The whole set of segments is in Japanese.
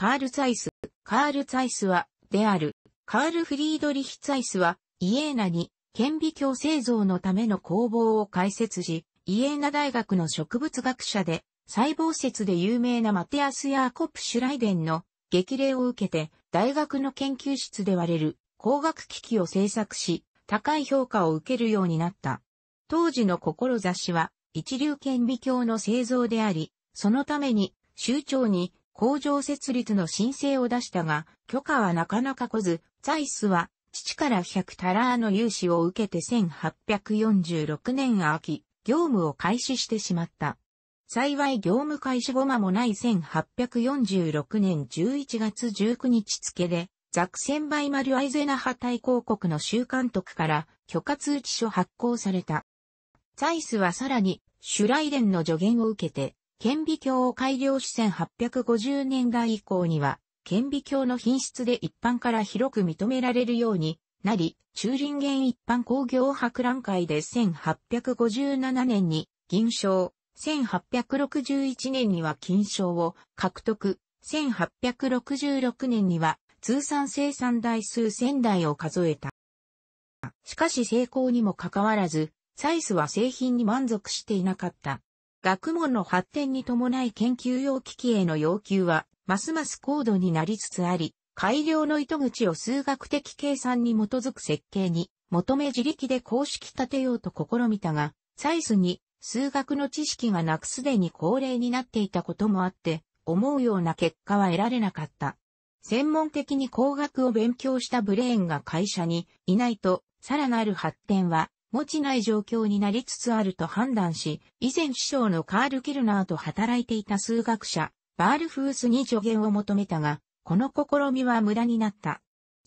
カール・ツァイス、カール・ツァイスは、である、カール・フリードリヒ・ツァイスは、イエーナに、顕微鏡製造のための工房を開設し、イエーナ大学の植物学者で、細胞説で有名なマテアス・ヤーコプ・シュライデンの激励を受けて、大学の研究室で割れる工学機器を製作し、高い評価を受けるようになった。当時の志は、一流顕微鏡の製造であり、そのために、州長に工場設立の申請を出したが、許可はなかなか来ず、ザイスは父から100タラーの融資を受けて1846年秋、業務を開始してしまった。幸い業務開始後間もない1846年11月19日付で、ザクセンバイマリュアイゼナ派対広告の州監督から許可通知書発行された。ザイスはさらに、シュライデンの助言を受けて、顕微鏡を改良し1850年代以降には、顕微鏡の品質で一般から広く認められるようになり、中林源一般工業博覧会で1857年に銀賞、1861年には金賞を獲得、1866年には通算生産台数1000台を数えた。しかし成功にもかかわらず、サイスは製品に満足していなかった。学問の発展に伴い研究用機器への要求は、ますます高度になりつつあり、改良の糸口を数学的計算に基づく設計に、求め自力で公式立てようと試みたが、サイスに数学の知識がなくすでに高齢になっていたこともあって、思うような結果は得られなかった。専門的に工学を勉強したブレーンが会社にいないと、さらなる発展は持ちない状況になりつつあると判断し、以前師匠のカール・キルナーと働いていた数学者、バールフースに助言を求めたが、この試みは無駄になった。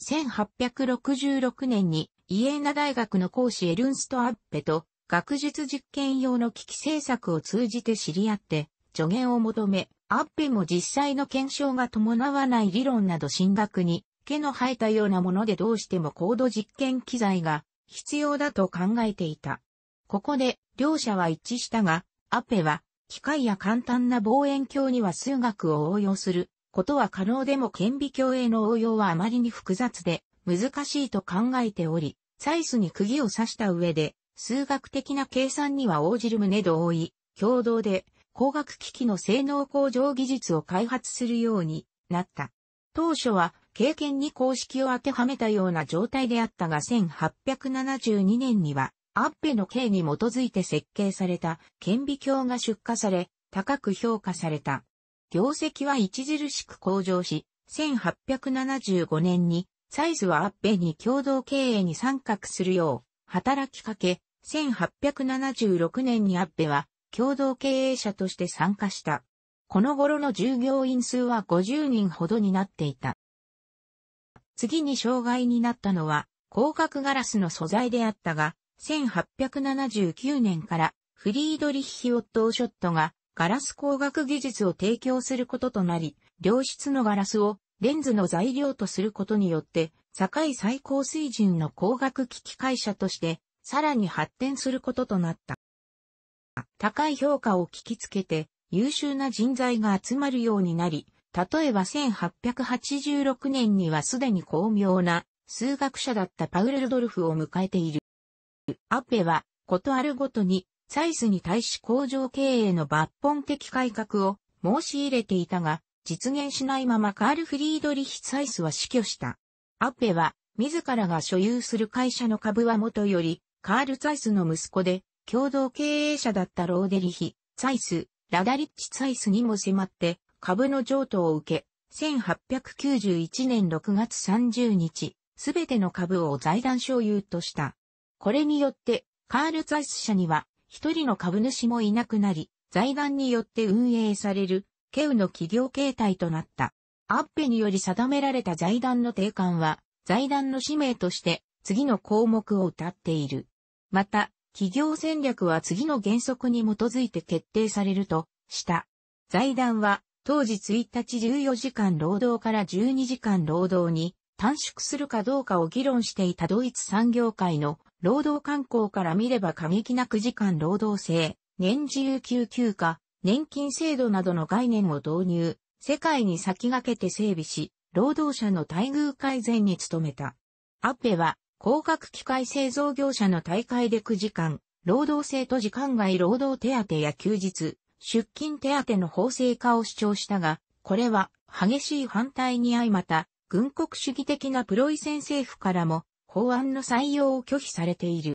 1866年にイエーナ大学の講師エルンスト・アッペと学術実験用の機器制作を通じて知り合って助言を求め、アッペも実際の検証が伴わない理論など進学に毛の生えたようなものでどうしても高度実験機材が必要だと考えていた。ここで両者は一致したが、アペは機械や簡単な望遠鏡には数学を応用することは可能でも顕微鏡への応用はあまりに複雑で難しいと考えており、サイスに釘を刺した上で数学的な計算には応じる旨同意、共同で工学機器の性能向上技術を開発するようになった。当初は経験に公式を当てはめたような状態であったが1872年には、アッペの刑に基づいて設計された顕微鏡が出荷され、高く評価された。業績は著しく向上し、1875年にサイズはアッペに共同経営に参画するよう働きかけ、1876年にアッペは共同経営者として参加した。この頃の従業員数は50人ほどになっていた。次に障害になったのは、光学ガラスの素材であったが、1879年からフリードリッヒ・オットー・ショットがガラス工学技術を提供することとなり、良質のガラスをレンズの材料とすることによって、境最高水準の工学機器会社として、さらに発展することとなった。高い評価を聞きつけて、優秀な人材が集まるようになり、例えば1886年にはすでに巧妙な数学者だったパウル・ルドルフを迎えている。アッペは、ことあるごとに、サイスに対し工場経営の抜本的改革を申し入れていたが、実現しないままカール・フリードリヒ・サイスは死去した。アッペは、自らが所有する会社の株はもとより、カール・サイスの息子で、共同経営者だったローデリヒ、サイス、ラダリッチ・サイスにも迫って、株の譲渡を受け、1891年6月30日、すべての株を財団所有とした。これによって、カール・ザイス社には、一人の株主もいなくなり、財団によって運営される、ケウの企業形態となった。アッペにより定められた財団の定款は、財団の使命として、次の項目を謳っている。また、企業戦略は次の原則に基づいて決定されると、した。財団は、当時1日14時間労働から12時間労働に短縮するかどうかを議論していたドイツ産業界の労働観光から見れば過激な9時間労働制、年自由休休暇、年金制度などの概念を導入、世界に先駆けて整備し、労働者の待遇改善に努めた。アッペは、工学機械製造業者の大会で9時間、労働制と時間外労働手当や休日、出勤手当の法制化を主張したが、これは激しい反対に相また、軍国主義的なプロイセン政府からも法案の採用を拒否されている。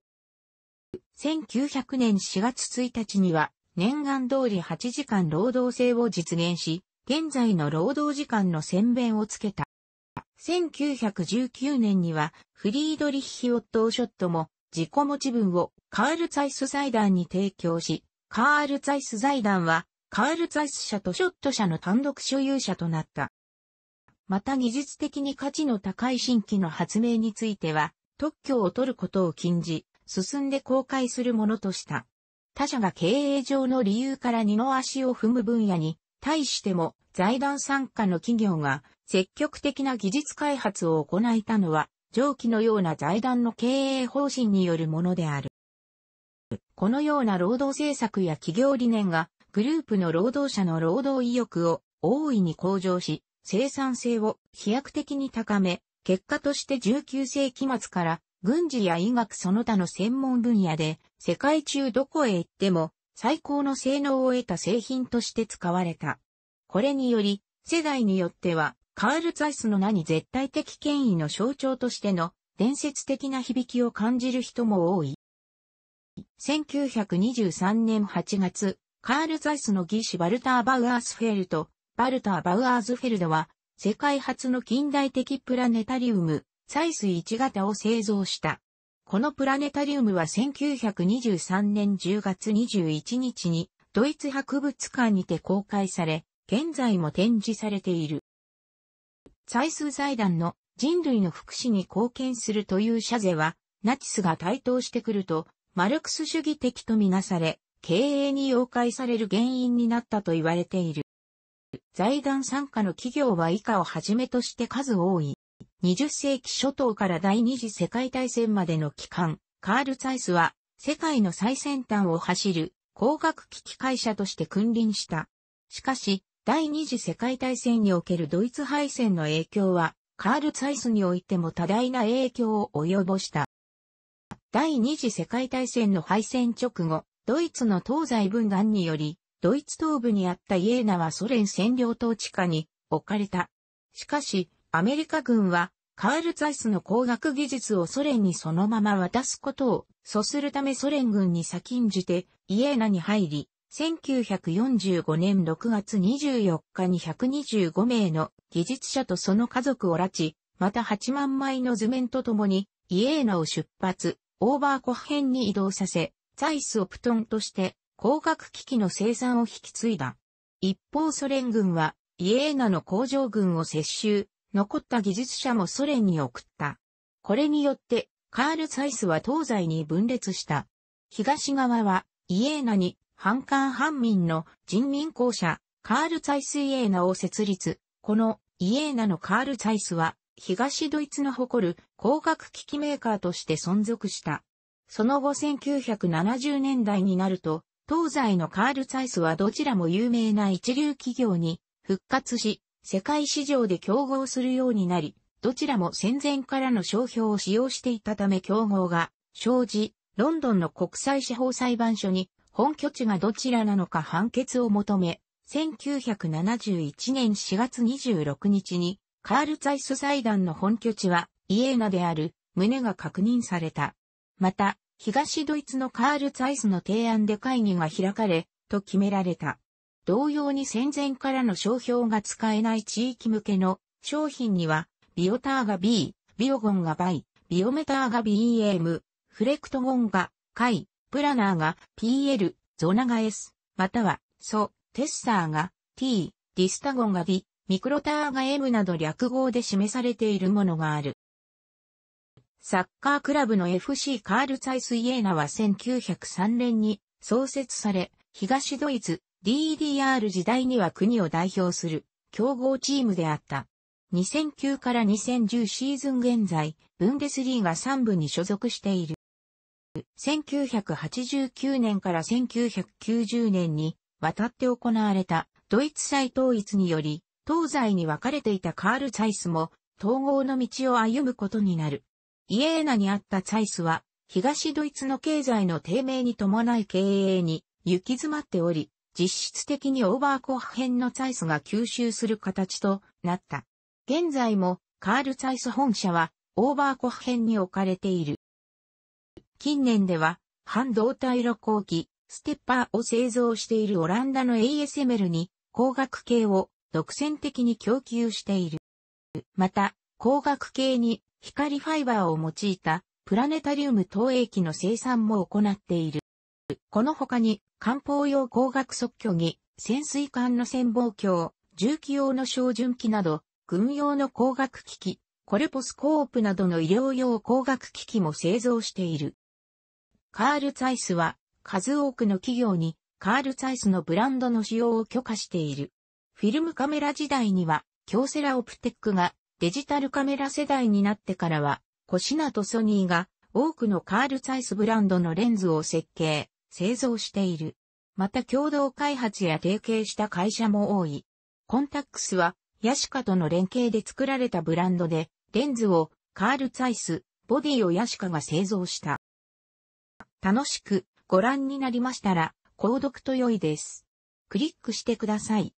1900年4月1日には念願通り8時間労働制を実現し、現在の労働時間の宣弁をつけた。1919年にはフリードリッヒ・オットー・ショットも自己持ち分をカール・ツァイス財団に提供し、カール・ザイス財団は、カール・ザイス社とショット社の単独所有者となった。また技術的に価値の高い新規の発明については、特許を取ることを禁じ、進んで公開するものとした。他社が経営上の理由から二の足を踏む分野に、対しても財団参加の企業が積極的な技術開発を行えたのは、上記のような財団の経営方針によるものである。このような労働政策や企業理念が、グループの労働者の労働意欲を大いに向上し、生産性を飛躍的に高め、結果として19世紀末から軍事や医学その他の専門分野で世界中どこへ行っても最高の性能を得た製品として使われた。これにより世代によってはカール・ザイスの名に絶対的権威の象徴としての伝説的な響きを感じる人も多い。1923年8月、カール・ザイスの技師バルター・バウアースフェルト、バルター・バウアーズフェルドは、世界初の近代的プラネタリウム、イ水1型を製造した。このプラネタリウムは1923年10月21日にドイツ博物館にて公開され、現在も展示されている。イ水財団の人類の福祉に貢献するという社税は、ナチスが台頭してくると、マルクス主義的とみなされ、経営に妖怪される原因になったと言われている。財団参加の企業は以下をはじめとして数多い。20世紀初頭から第二次世界大戦までの期間、カール・ツァイスは世界の最先端を走る工学機器会社として君臨した。しかし、第二次世界大戦におけるドイツ敗戦の影響は、カール・ツァイスにおいても多大な影響を及ぼした。第二次世界大戦の敗戦直後、ドイツの東西分断により、ドイツ東部にあったイエーナはソ連占領統治下に置かれた。しかし、アメリカ軍は、カール・ザイスの工学技術をソ連にそのまま渡すことを、そするためソ連軍に先んじて、イエーナに入り、1945年6月24日に125名の技術者とその家族を拉致、また8万枚の図面とともに、イエーナを出発。オーバーコッヘンに移動させ、ザイスオプトンとして光学機器の生産を引き継いだ。一方ソ連軍はイエーナの工場軍を接収、残った技術者もソ連に送った。これによってカール・ザイスは東西に分裂した。東側はイエーナに反韓反民の人民公社カール・ザイス・イエーナを設立。このイエーナのカール・ザイスは東ドイツの誇る光学機器メーカーとして存続した。その後1970年代になると、東西のカール・ツァイスはどちらも有名な一流企業に復活し、世界市場で競合するようになり、どちらも戦前からの商標を使用していたため競合が生じ、ロンドンの国際司法裁判所に本拠地がどちらなのか判決を求め、1971年4月26日にカールザイス財団の本拠地はイエーナである旨が確認された。また、東ドイツのカールザイスの提案で会議が開かれ、と決められた。同様に戦前からの商標が使えない地域向けの商品には、ビオターが B、ビオゴンがバイ、ビオメターが BM、フレクトゴンが、カイ、プラナーが PL、ゾナが S、または、ソ、テッサーが T、ディスタゴンが D、ミクロターが M など略号で示されているものがある。サッカークラブの FC カールツァイスイエーナは1903年に創設され、東ドイツ DDR 時代には国を代表する競合チームであった。2009から2010シーズン現在、ブンデスリーが3部に所属している。1989年から1990年に渡って行われたドイツ再統一により東西に分かれていたカール・ツァイスも、統合の道を歩むことになる。イエーナにあったツァイスは、東ドイツの経済の低迷に伴い経営に行き詰まっており、実質的にオーバーコフ編のツァイスが吸収する形となった。現在もカール・ツァイス本社はオーバーコフ編に置かれている。近年では半導体露光機、ステッパーを製造しているオランダの ASML に光学系を独占的に供給している。また、光学系に光ファイバーを用いたプラネタリウム投影機の生産も行っている。この他に、漢方用光学即居儀、潜水艦の潜望鏡、重機用の照準機など、軍用の光学機器、コレポスコープなどの医療用光学機器も製造している。カール・ツァイスは、数多くの企業に、カール・ツァイスのブランドの使用を許可している。フィルムカメラ時代には、京セラオプテックがデジタルカメラ世代になってからは、コシナとソニーが多くのカール・ツァイスブランドのレンズを設計、製造している。また共同開発や提携した会社も多い。コンタックスは、ヤシカとの連携で作られたブランドで、レンズをカール・ツァイス、ボディをヤシカが製造した。楽しくご覧になりましたら、購読と良いです。クリックしてください。